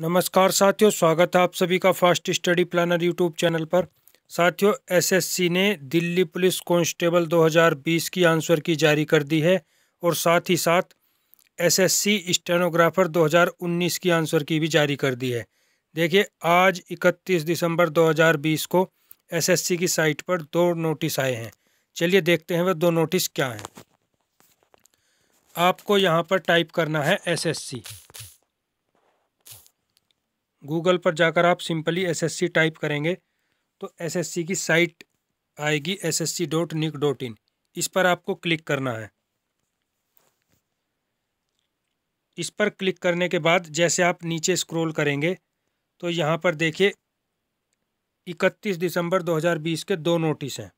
नमस्कार साथियों स्वागत है आप सभी का fast study planner YouTube channel पर साथियों एसएससी ने दिल्ली पुलिस कांस्टेबल 2020 की आंसर की जारी कर दी है और साथ ही साथ एसएससी स्टेनोग्राफर 2019 की आंसर की भी जारी कर दी है देखिए आज 31 दिसंबर 2020 को एसएससी की साइट पर दो नोटिस आए हैं चलिए देखते हैं वह दो नोटिस क्या हैं आपको यहाँ पर टाइप करना है एस गूगल पर जाकर आप सिंपली एसएससी टाइप करेंगे तो एसएससी की साइट आएगी S S C dot nic dot in इस पर आपको क्लिक करना है इस पर क्लिक करने के बाद जैसे आप नीचे स्क्रॉल करेंगे तो यहाँ पर देखिए 31 दिसंबर 2020 के दो नोटिस हैं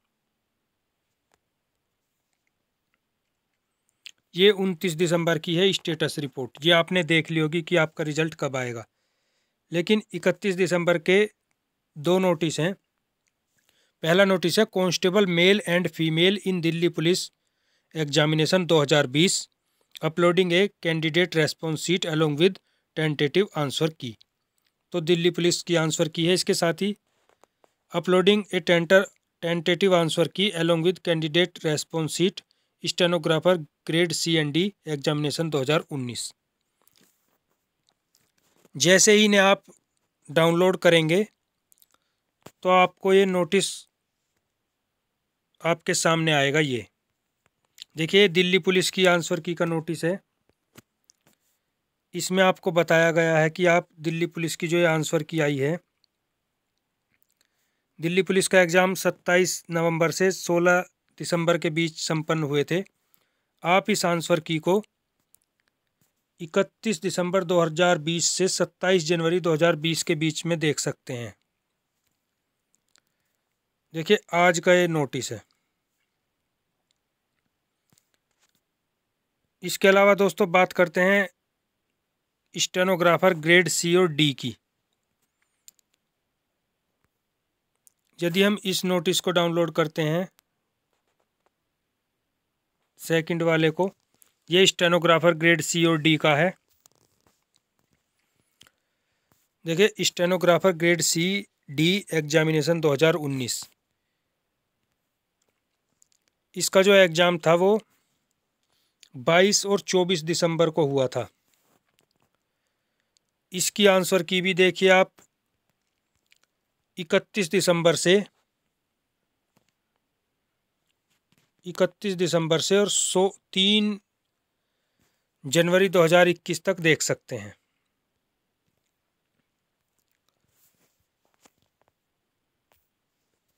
ये 29 दिसंबर की है स्टेटस रिपोर्ट ये आपने देख ली होगी कि आपका रिजल्ट कब आएगा लेकिन 31 दिसंबर के दो नोटिस हैं पहला नोटिस है constable male and female in Delhi police examination 2020 uploading a candidate response sheet along with tentative answer key तो दिल्ली पुलिस की आंसर की है इसके साथ ही uploading a tenter tentative answer key along with candidate response sheet stenographer grade C and D examination दो जैसे ही इन्हें आप डाउनलोड करेंगे तो आपको ये नोटिस आपके सामने आएगा ये देखिए दिल्ली पुलिस की आंसर की का नोटिस है इसमें आपको बताया गया है कि आप दिल्ली पुलिस की जो ये आंसर की आई है दिल्ली पुलिस का एग्ज़ाम 27 नवंबर से 16 दिसंबर के बीच संपन्न हुए थे आप इस आंसर की को इकतीस दिसंबर 2020 से 27 जनवरी 2020 के बीच में देख सकते हैं देखिए आज का ये नोटिस है इसके अलावा दोस्तों बात करते हैं स्टेनोग्राफर ग्रेड सी और डी की यदि हम इस नोटिस को डाउनलोड करते हैं सेकंड वाले को ये स्टेनोग्राफर ग्रेड सी और डी का है देखिए stenographer grade C D examination 2019 इसका जो एग्ज़ाम था वो 22 और 24 दिसंबर को हुआ था इसकी आंसर की भी देखिए आप 31 दिसंबर से 31 दिसंबर से और सो तीन जनवरी 2021 तक देख सकते हैं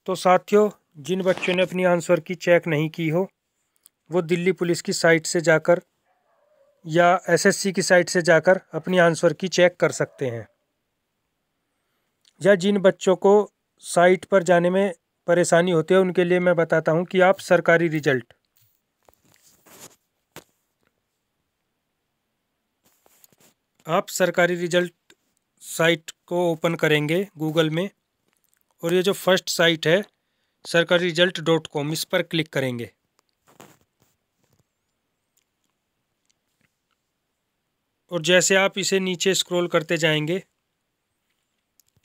तो साथियों जिन बच्चों ने अपनी आंसर की चेक नहीं की हो वो दिल्ली पुलिस की साइट से जाकर या एसएससी की साइट से जाकर अपनी आंसर की चेक कर सकते हैं या जिन बच्चों को साइट पर जाने में परेशानी होती है उनके लिए मैं बताता हूँ कि आप सरकारी रिजल्ट आप सरकारी रिजल्ट साइट को ओपन करेंगे गूगल में और ये जो फर्स्ट साइट है सरकारी रिजल्ट डॉट कॉम इस पर क्लिक करेंगे और जैसे आप इसे नीचे स्क्रॉल करते जाएंगे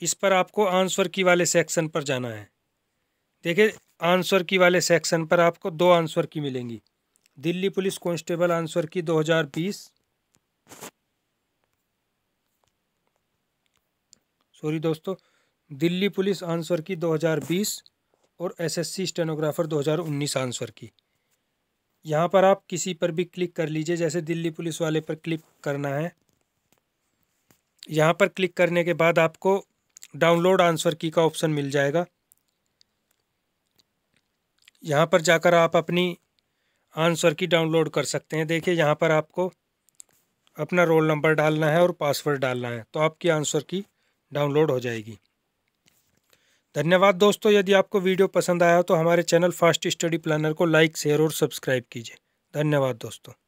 इस पर आपको आंसर की वाले सेक्शन पर जाना है देखिए आंसर की वाले सेक्शन पर आपको दो आंसर की मिलेंगी दिल्ली पुलिस कांस्टेबल आंसर की 2020 सॉरी दोस्तों दिल्ली पुलिस आंसर की 2020 और एसएससी स्टेनोग्राफर 2019 आंसर की यहाँ पर आप किसी पर भी क्लिक कर लीजिए जैसे दिल्ली पुलिस वाले पर क्लिक करना है यहाँ पर क्लिक करने के बाद आपको डाउनलोड आंसर की का ऑप्शन मिल जाएगा यहाँ पर जाकर आप अपनी आंसर की डाउनलोड कर सकते हैं देखिए यहाँ पर आपको अपना रोल नंबर डालना है और पासवर्ड डालना है तो आपकी आंसर की डाउनलोड हो जाएगी धन्यवाद दोस्तों यदि आपको वीडियो पसंद आया तो हमारे चैनल फास्ट स्टडी प्लानर को लाइक शेयर और सब्सक्राइब कीजिए धन्यवाद दोस्तों